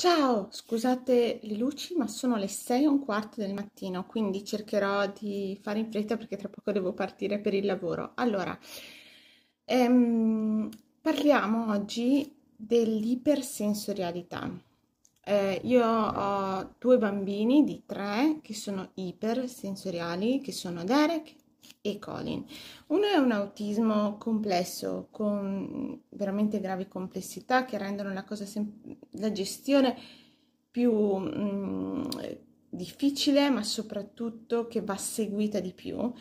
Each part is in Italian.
Ciao, scusate le luci, ma sono le 6 e un quarto del mattino, quindi cercherò di fare in fretta perché tra poco devo partire per il lavoro. Allora, ehm, parliamo oggi dell'ipersensorialità. Eh, io ho due bambini di tre che sono ipersensoriali, che sono Derek e Colin. Uno è un autismo complesso, con veramente gravi complessità che rendono la, cosa sem- la gestione più mh, mm, difficile, ma soprattutto che va seguita di più.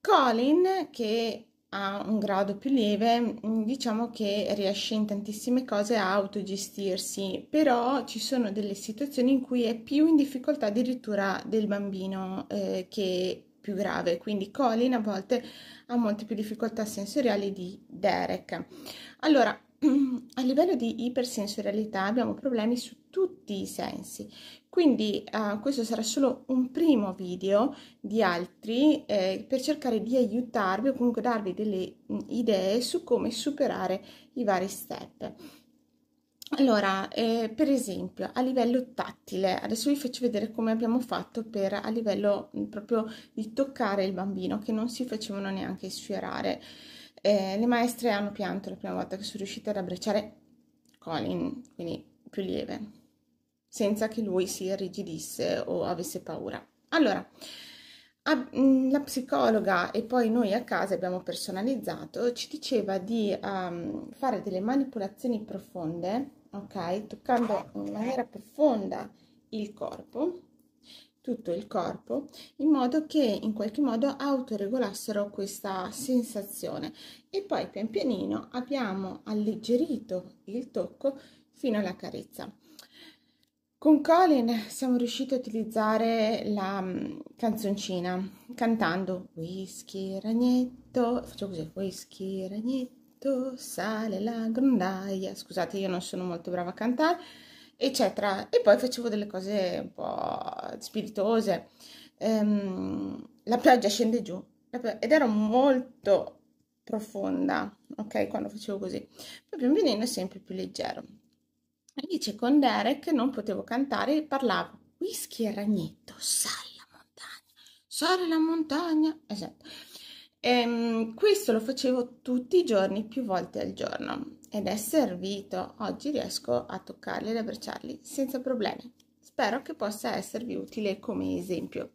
Colin, che ha un grado più lieve, diciamo che riesce in tantissime cose a autogestirsi, però ci sono delle situazioni in cui è più in difficoltà addirittura del bambino eh, che più grave, quindi Colin a volte ha molte più difficoltà sensoriali di Derek. Allora, a livello di ipersensorialità abbiamo problemi su tutti i sensi, quindi uh, questo sarà solo un primo video di altri eh, per cercare di aiutarvi o comunque darvi delle mm, idee su come superare i vari step. Allora, eh, per esempio, a livello tattile, adesso vi faccio vedere come abbiamo fatto per a livello proprio di toccare il bambino, che non si facevano neanche sfiorare. Eh, le maestre hanno pianto la prima volta che sono riuscite ad abbracciare Colin, quindi più lieve, senza che lui si irrigidisse o avesse paura. Allora, Ah, mm, la psicologa e poi noi a casa abbiamo personalizzato, ci diceva di um, fare delle manipolazioni profonde, ok? Toccando in maniera profonda il corpo, tutto il corpo, in modo che in qualche modo autoregolassero questa sensazione. E poi pian pianino abbiamo alleggerito il tocco fino alla carezza. Con Colin siamo riusciti a utilizzare la mm, canzoncina cantando Whisky ragnetto, faccio così, Whisky ragnetto, sale la grondaia, scusate io non sono molto brava a cantare, eccetera. E poi facevo delle cose un po' spiritose, ehm, la pioggia scende giù ed era molto profonda, ok, quando facevo così, poi pian pianino sempre più leggero. Alice con Derek non potevo cantare e parlavo whisky e ragnetto, sale la montagna, sale la montagna, esatto. E, ehm, questo lo facevo tutti i giorni, più volte al giorno ed è servito. Oggi riesco a toccarli ed abbracciarli senza problemi. Spero che possa esservi utile come esempio.